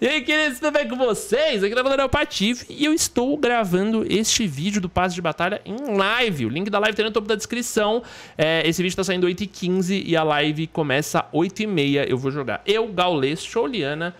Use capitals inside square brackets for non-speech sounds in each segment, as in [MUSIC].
E aí, queridos, tudo bem com vocês? Aqui tá falando é o Patife e eu estou gravando este vídeo do Passe de Batalha em live. O link da live tá no topo da descrição. É, esse vídeo tá saindo 8h15 e a live começa 8h30. Eu vou jogar eu, Gaules, Choliana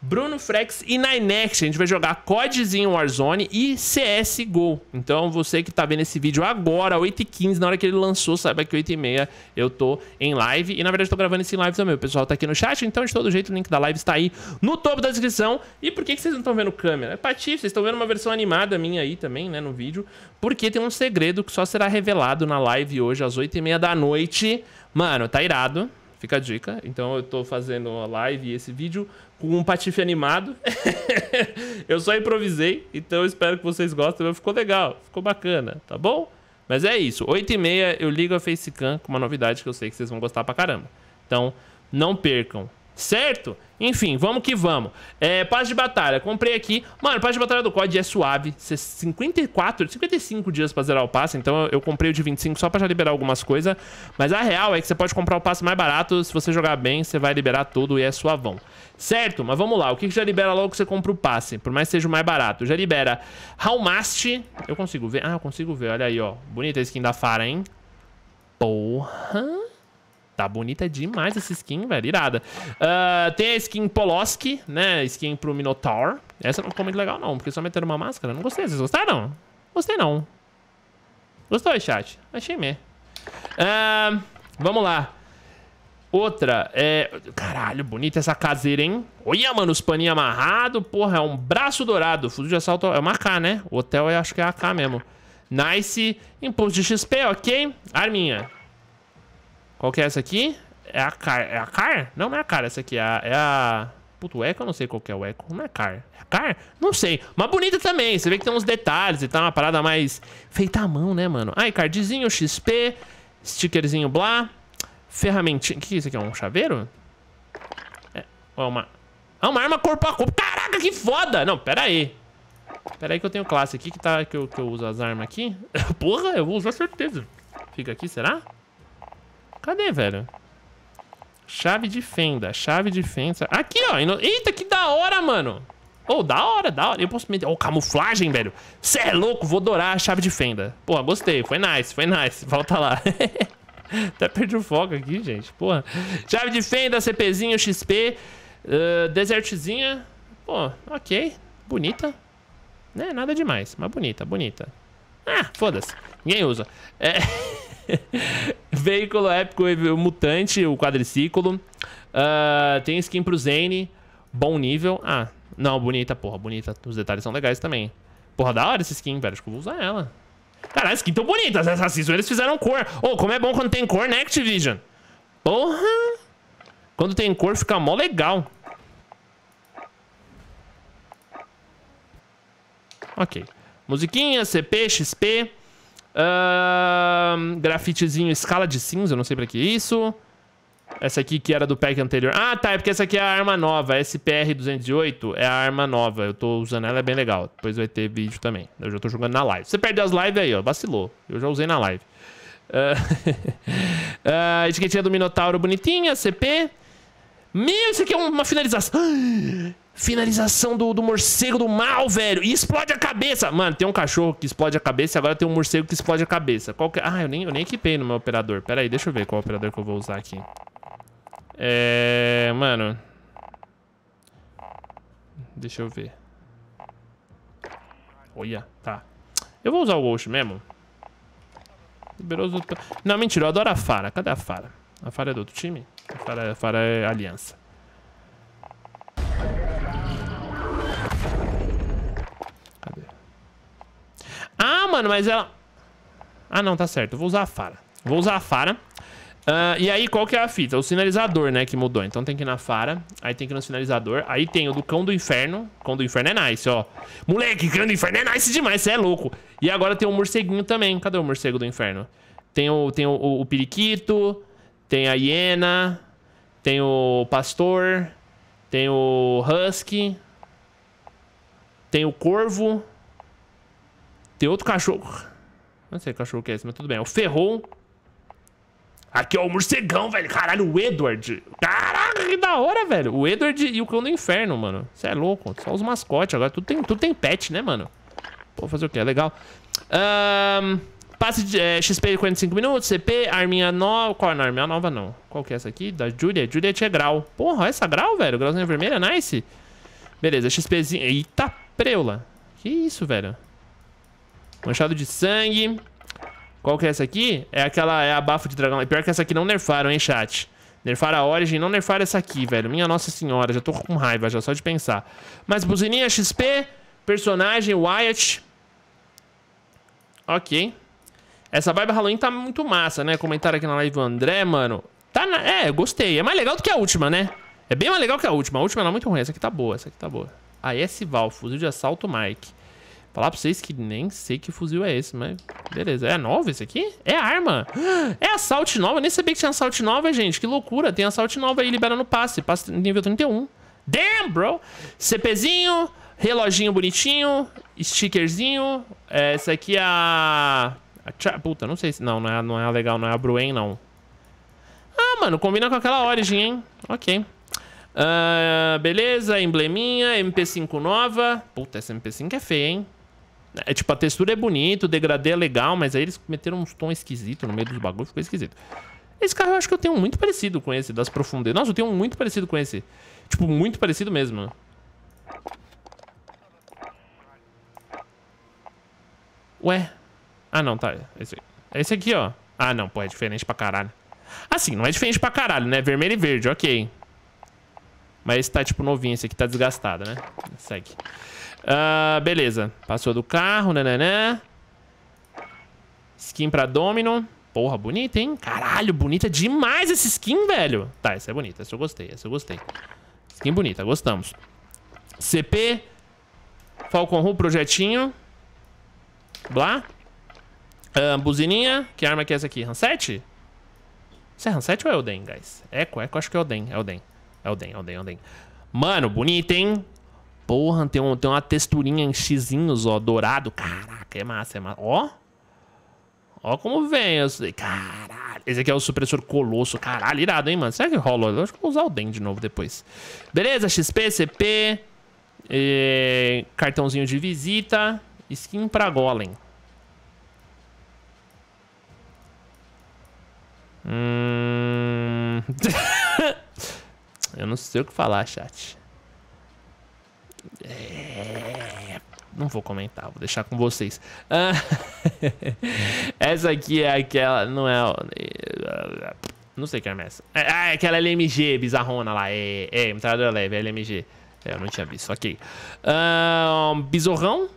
Bruno Frex e Ninex. A gente vai jogar CODzinho Warzone e CSGO. Então você que tá vendo esse vídeo agora, 8h15, na hora que ele lançou, saiba que 8h30 eu tô em live. E na verdade eu tô gravando esse em live também. O pessoal tá aqui no chat, então de todo jeito o link da live está aí no topo da descrição. E por que, que vocês não estão vendo câmera? É pati, vocês estão vendo uma versão animada minha aí também, né, no vídeo. Porque tem um segredo que só será revelado na live hoje às 8h30 da noite. Mano, tá irado. Fica a dica. Então eu tô fazendo a live e esse vídeo com um patife animado. [LAUGHS] eu só improvisei, então eu espero que vocês gostem. Mas ficou legal, ficou bacana, tá bom? Mas é isso, 8h30 eu ligo a Facecam com uma novidade que eu sei que vocês vão gostar pra caramba. Então, não percam certo? Enfim, vamos que vamos. É, paz de batalha, comprei aqui. Mano, paz de batalha do COD é suave. 54, 55 dias pra zerar o passe. Então eu, comprei o de 25 só pra já liberar algumas coisas. Mas a real é que você pode comprar o passe mais barato. Se você jogar bem, você vai liberar tudo e é suavão. Certo? Mas vamos lá. O que, que já libera logo que você compra o passe? Por mais que seja o mais barato. Já libera Halmast. Eu consigo ver. Ah, eu consigo ver. Olha aí, ó. Bonita a skin da Fara, hein? Porra. Tá bonita demais essa skin, velho. Irada. Uh, tem a skin Poloski, né? Skin pro Minotaur. Essa não ficou muito legal, não. Porque só meteram uma máscara. Não gostei. Vocês gostaram? Gostei, não. Gostou, chat? Achei meh. Uh, vamos lá. Outra, é... Caralho, bonita essa caseira, hein? Olha, mano, os paninhos amarrados. Porra, é um braço dourado. Fuzil de assalto é uma AK, né? O hotel eu é, acho que é AK mesmo. Nice. Imposto de XP, ok? Arminha. Qual que é essa aqui? É a Car. É a Car? Não, não é a Car essa aqui. É a... É a... Puto, o Eco eu não sei qual que é o Eco. Não é Car. É Car? Não sei. Mas bonita também. Você vê que tem uns detalhes e tá Uma parada mais feita à mão, né, mano? Aí, cardzinho, XP, stickerzinho, blá. Ferramentinha. O que é isso aqui? É um chaveiro? É, ou é uma... Ah, uma arma corpo a corpo. Caraca, que foda! Não, pera aí. Pera aí que eu tenho classe aqui que, tá, que, eu, que eu uso as armas aqui. [LAUGHS] Porra, eu vou usar certeza. Fica aqui, será? Será? Cadê, velho? Chave de fenda, chave de fenda. Aqui, ó. Ino... Eita, que da hora, mano. Ô, oh, da hora, da hora. Eu posso meter... Ô, oh, camuflagem, velho. Cê é louco, vou dourar a chave de fenda. Pô, gostei. Foi nice, foi nice. Volta lá. [LAUGHS] Até perdi o foco aqui, gente. Porra. Chave de fenda, CPzinho, XP. Uh, ah, desertzinha. Pô, ok. Bonita. Né? Nada demais, mas bonita, bonita. Ah, foda-se. Ninguém usa. É... [LAUGHS] [LAUGHS] Veículo épico mutante, o quadriciclo. Uh, tem skin pro Zane. Bom nível. Ah, não, bonita, porra, bonita. Os detalhes são legais também. Porra, da hora essa skin, velho. Acho que eu vou usar ela. Caralho, skins tão bonitas. Essas season eles fizeram cor. oh, como é bom quando tem cor, né, Activision? Porra! Quando tem cor fica mó legal. Ok. Musiquinha, CP, XP. Uh, grafitezinho, escala de cinza, eu não sei pra que isso. Essa aqui que era do pack anterior. Ah, tá, é porque essa aqui é a arma nova. A SPR-208 é a arma nova. Eu tô usando ela, é bem legal. Depois vai ter vídeo também. Eu já tô jogando na live. Você perdeu as lives aí, ó. Vacilou. Eu já usei na live. Uh, [LAUGHS] uh, etiquetinha do Minotauro bonitinha, CP. Meu, isso aqui é uma finalização. [GASPS] Finalização do, do morcego do mal, velho. E explode a cabeça. Mano, tem um cachorro que explode a cabeça e agora tem um morcego que explode a cabeça. Qual que... É? Ah, eu nem, eu nem equipei no meu operador. Pera aí, deixa eu ver qual operador que eu vou usar aqui. É... Mano... Deixa eu ver. Olha, tá. Eu vou usar o Ghost mesmo. Liberoso... Não, mentira, eu adoro a Fara. Cadê a Fara? A Fara é do outro time? Para fare aliança. Cadê? Ah, mano, mas ela... Ah, não, tá certo. Eu vou usar a Fara. Vou usar a Fara. Uh, e aí, qual que é a fita? O sinalizador, né, que mudou. Então tem que ir na Fara, aí tem que ir no sinalizador. Aí tem o do Cão do Inferno. Cão do Inferno é nice, ó. Moleque, Cão do Inferno é nice demais, você é louco. E agora tem o morceguinho também. Cadê o morcego do inferno? Tem o, tem o, o, o periquito, tem a hiena, tem o pastor, tem o husky, tem o corvo, tem outro cachorro. Não sei que cachorro que é esse, mas tudo bem. É o ferrou. Aqui, é o morcegão, velho. Caralho, o Edward. Caraca, que da hora, velho. O Edward e o Cão do Inferno, mano. Você é louco. Só os mascotes agora. Tudo tem, tudo tem pet, né, mano? Pô, fazer o quê? É legal. Ahn... Um... Passe de eh, é, XP de 45 minutos, CP, arminha nova. Qual a arminha nova não. Qual que é essa aqui? Da Julia Julia tinha grau. Porra, essa grau, velho. Grauzinha vermelha, nice. Beleza, XPzinho. Eita, preula. Que isso, velho. Manchado de sangue. Qual que é essa aqui? É aquela, é a bafo de dragão. E pior que essa aqui não nerfaram, hein, chat. Nerfaram a Origin, não nerfaram essa aqui, velho. Minha nossa senhora, já tô com raiva já, só de pensar. Mas buzininha, XP, personagem, Wyatt. Ok. Essa vibe Halloween tá muito massa, né? Comentaram aqui na live o André, mano. Tá na... É, gostei. É mais legal do que a última, né? É bem mais legal que a última. A última era muito ruim. Essa aqui tá boa, essa aqui tá boa. A ah, S-Val, fuzil de assalto Mike. Falar pra vocês que nem sei que fuzil é esse, mas... Beleza. É nova esse aqui? É arma. [GASPS] É assalto nova? nem sabia que tinha assalto nova, gente. Que loucura. Tem assalto nova aí liberando passe. Passe nível 31. Damn, bro. CPzinho, reloginho bonitinho, stickerzinho. É, essa aqui é a... A Puta, não sei se... Não, não é, não é legal, não é a Bruen, não. Ah, mano, combina com aquela Origin, hein? Ok. Uh, beleza, embleminha, MP5 nova. Puta, essa MP5 é feia, hein? É, tipo, a textura é bonita, o degradê é legal, mas aí eles meteram uns tons esquisitos no meio dos bagulhos, ficou esquisito. Esse carro eu acho que eu tenho muito parecido com esse, das profundezas. Nossa, eu tenho muito parecido com esse. Tipo, muito parecido mesmo. Ué? Ah, não, tá. Esse, esse aqui, ó. Ah, não, pô, é diferente pra caralho. Assim, não é diferente pra caralho, né? Vermelho e verde, ok. Mas esse tá, tipo, novinho. Esse aqui tá desgastado, né? Segue. Uh, beleza. Passou do carro, né, né, né? Skin pra Domino. Porra, bonita, hein? Caralho, bonita demais essa skin, velho. Tá, essa é bonita. Essa eu gostei, essa eu gostei. Skin bonita, gostamos. CP. Falcon Ru, projetinho. Blá. Uh, buzininha. Que arma que é essa aqui? Hanset? Isso é Hanset ou é Elden, guys? Eco, Eco, acho que é Elden. Elden, é Elden, é Elden, é Elden. Mano, bonito, hein? Porra, tem, um, tem uma texturinha em xizinhos, ó, dourado. Caraca, é massa, é massa. Ó. Ó como vem. Caralho. Esse aqui é o supressor colosso. Caralho, irado, hein, mano? Será que rola? Eu acho que vou usar o Den de novo depois. Beleza, XP, CP. Eh, cartãozinho de visita. Skin pra Golem. [LAUGHS] Eu não sei o que falar, chat. É... Não vou comentar, vou deixar com vocês. Ah, [LAUGHS] essa aqui é aquela. Não é. Não sei que arma é essa. É, ah, é aquela LMG bizarrona lá. É, é metralhadora leve, é LMG. É, eu não tinha visto, ok. Ah, um bizorrão.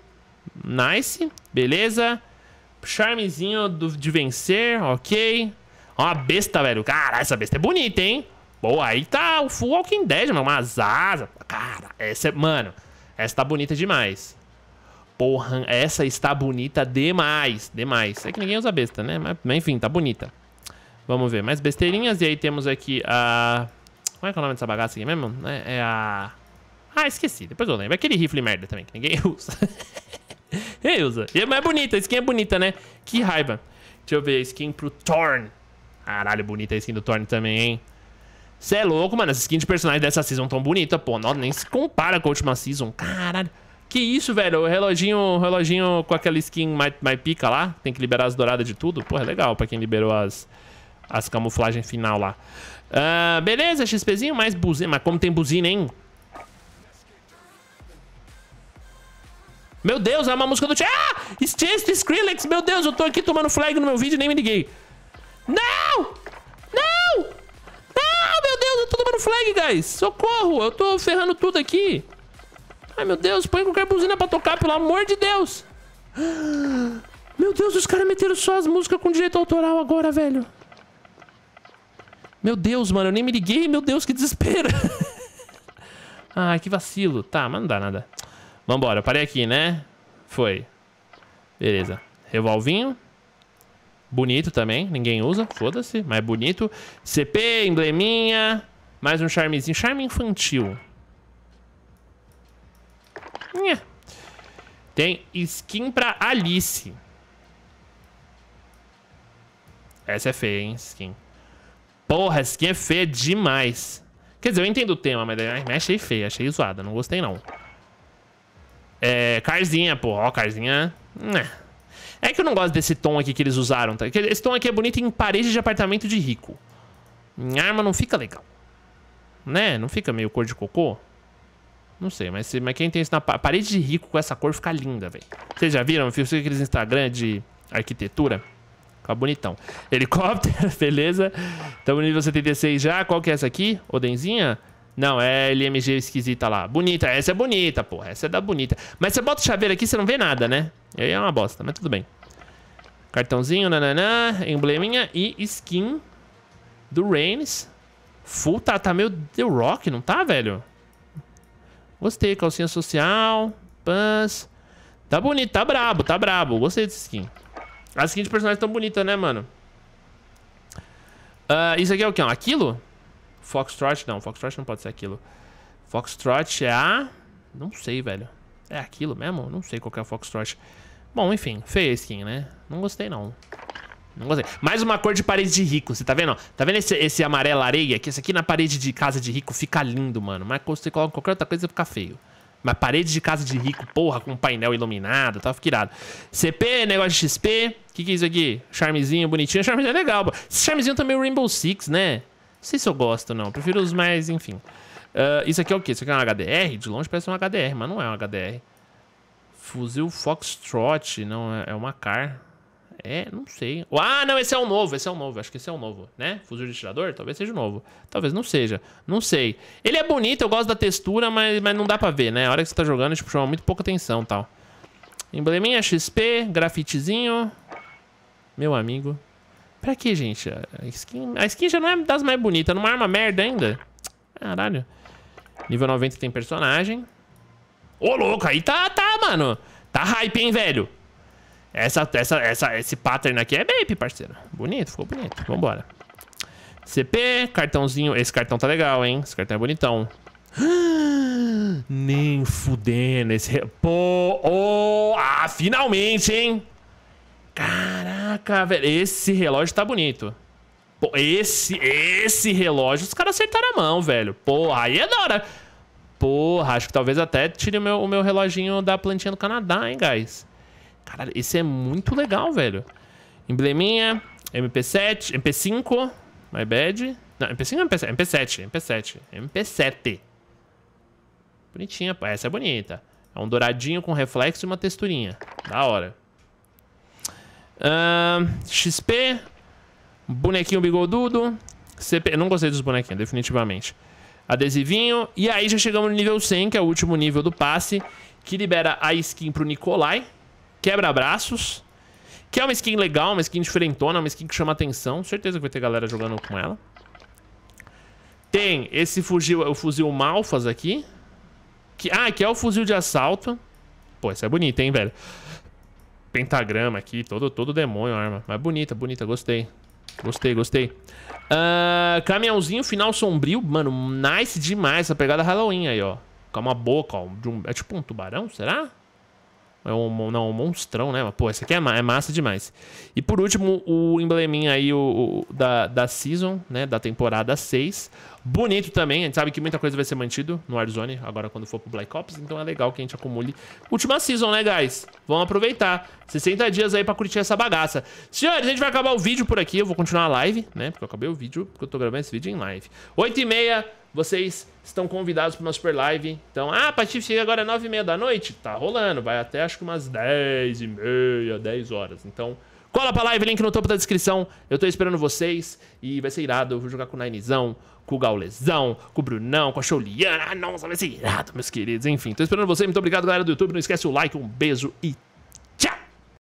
Nice. Beleza. Charmezinho do, de vencer, ok. Uma besta, velho. Caralho, essa besta é bonita, hein? Boa, aí tá o Full Walking Dead, mano. Umas asas. Cara, essa é... Mano, essa tá bonita demais. Porra, essa está bonita demais. Demais. É que ninguém usa besta, né? Mas, enfim, tá bonita. Vamos ver. Mais besteirinhas. E aí temos aqui a... Como é que é o nome dessa bagaça aqui mesmo? É, é a... Ah, esqueci. Depois eu lembro. Aquele rifle merda também, que ninguém [LAUGHS] usa. ninguém usa. E é mais é bonita. A skin é bonita, né? Que raiva. Deixa eu ver skin pro Thorn. Caralho, bonita a skin do Thorne também, hein? Cê é louco, mano. As skins de personagens dessa season tão bonita, pô. Não, nem se compara com a última season. Caralho. Que isso, velho? O reloginho, o reloginho com aquela skin mais, mais pica lá. Tem que liberar as douradas de tudo. Pô, é legal pra quem liberou as, as camuflagens final lá. Uh, beleza, XPzinho, mais buzina. Mas como tem buzina, hein? Meu Deus, é uma música do... Ah! Chase Skrillex, meu Deus, eu tô aqui tomando flag no meu vídeo e nem me liguei. Não! Não! Não, ah, meu Deus, eu tô tomando flag, guys. Socorro, eu tô ferrando tudo aqui. Ai, meu Deus, põe qualquer buzina pra tocar, pelo amor de Deus. [GASPS] Meu Deus, os caras meteram só as músicas com direito autoral agora, velho. Meu Deus, mano, eu nem me liguei. Meu Deus, que desespero. [LAUGHS] Ai, que vacilo. Tá, mas não dá nada. Vambora, parei aqui, né? Foi. Beleza. Revolvinho. Bonito também, ninguém usa, foda-se, mas é bonito. CP, embleminha, mais um charmezinho, charme infantil. Tem skin pra Alice. Essa é feia, hein, skin. Porra, skin é feia demais. Quer dizer, eu entendo o tema, mas, mas achei feia, achei zoada, não gostei não. É, carzinha, porra, ó, carzinha... Né. É que eu não gosto desse tom aqui que eles usaram, tá? Esse tom aqui é bonito em parede de apartamento de rico. Em arma não fica legal. Né? Não fica meio cor de cocô? Não sei, mas, mas quem tem isso na parede de rico com essa cor fica linda, velho. Vocês já viram? Fiz aqueles Instagram de arquitetura. Fica bonitão. Helicóptero, [LAUGHS] beleza. Estamos no nível 76 já. Qual que é essa aqui? Odenzinha? Não, é LMG esquisita lá. Bonita, essa é bonita, porra. Essa é da bonita. Mas você bota o chaveiro aqui, você não vê nada, né? aí é uma bosta, mas tudo bem. Cartãozinho, nananã, embleminha e skin do Reigns. Full tá, tá meio The Rock, não tá, velho? Gostei, calcinha social, pants. Tá bonito, tá brabo, tá brabo. Gostei desse skin. As skins de personagens tão bonitas, né, mano? Uh, isso aqui é o quê? aquilo? Foxtrot não, Foxtrot não pode ser aquilo. Foxtrot é a... Não sei, velho. É aquilo mesmo? Não sei qual é o Foxtrot. Bom, enfim, feia skin, né? Não gostei, não. Não gostei. Mais uma cor de parede de rico, você tá vendo? Tá vendo esse, esse amarelo areia? Que esse aqui na parede de casa de rico fica lindo, mano. Mas quando você coloca qualquer outra coisa, fica feio. Mas parede de casa de rico, porra, com painel iluminado, tá? Fica irado. CP, negócio de XP. O que, que é isso aqui? Charmezinho bonitinho. Charmezinho é legal. Pô. Esse charmezinho também tá é o Rainbow Six, né? sei se eu gosto, não. Prefiro os mais, enfim. Uh, isso aqui é o quê? Isso aqui é um HDR? De longe parece um HDR, mas não é um HDR. Fuzil Foxtrot, não, é, é, uma CAR. É, não sei. Ah, não, esse é o um novo, esse é o um novo, acho que esse é o um novo, né? Fuzil de tirador? Talvez seja novo. Talvez não seja, não sei. Ele é bonito, eu gosto da textura, mas, mas não dá pra ver, né? A hora que você tá jogando, tipo, chama muito pouca atenção e tal. Embleminha XP, grafitezinho. Meu amigo. Pra que, gente? A skin... a skin já não é das mais bonitas. Numa é arma merda ainda. Caralho. Nível 90 tem personagem. Ô, louco, aí tá, tá, mano. Tá hype, hein, velho. Essa, essa, essa, esse pattern aqui é baby, parceiro. Bonito, ficou bonito. Vambora. CP, cartãozinho. Esse cartão tá legal, hein? Esse cartão é bonitão. [GASPS] Nem fudendo. Esse... Pô, oh, ah, finalmente, hein? Caralho. Caraca, velho. Esse relógio tá bonito. Pô, esse, esse relógio, os caras acertaram a mão, velho. Porra, aí é da hora. Porra, acho que talvez até tire o meu, o meu reloginho da plantinha do Canadá, hein, guys. Caralho, esse é muito legal, velho. Embleminha, MP7, MP5, my bad. Não, MP5 ou MP7? MP7, MP7, MP7. Bonitinha, essa é bonita. É um douradinho com reflexo e uma texturinha. Da hora. Uh, XP. Bonequinho bigodudo. CP. Não gostei dos bonequinhos, definitivamente. Adesivinho. E aí já chegamos no nível 100, que é o último nível do passe. Que libera a skin pro Nikolai. Quebra-braços. Que é uma skin legal, uma skin diferentona, uma skin que chama atenção. Certeza que vai ter galera jogando com ela. Tem esse fuzil, o fuzil Malfas aqui. Que, ah, que é o fuzil de assalto. Pô, isso é bonito, hein, velho? pentagrama aqui, todo, todo demônio a arma. Mas bonita, bonita, gostei. Gostei, gostei. Uh, caminhãozinho, final sombrio. Mano, nice demais essa pegada Halloween aí, ó. Com uma boca, ó. Um, é tipo um tubarão, será? É um, não, um monstrão, né? Mas, pô, esse aqui é, é, massa demais. E por último, o embleminha aí o, o da, da Season, né? Da temporada 6 bonito também. A gente sabe que muita coisa vai ser mantido no Warzone agora quando for pro Black Ops, então é legal que a gente acumule. Última season, né, guys? Vamos aproveitar. 60 dias aí pra curtir essa bagaça. Senhores, a gente vai acabar o vídeo por aqui. Eu vou continuar a live, né? Porque eu acabei o vídeo, porque eu tô gravando esse vídeo em live. 8h30, vocês estão convidados para uma super live. Então, ah, Patife chega agora é 9h30 da noite? Tá rolando, vai até acho que umas 10h30, 10 horas. Então, cola pra live, link no topo da descrição. Eu tô esperando vocês e vai ser irado. Eu vou jogar com o Ninezão, com o Gaulesão, com o Brunão, com a Choliana. Ah, nossa, vai ser irado, meus queridos. Enfim, tô esperando você. Muito obrigado, galera do YouTube. Não esquece o like, um beijo e tchau.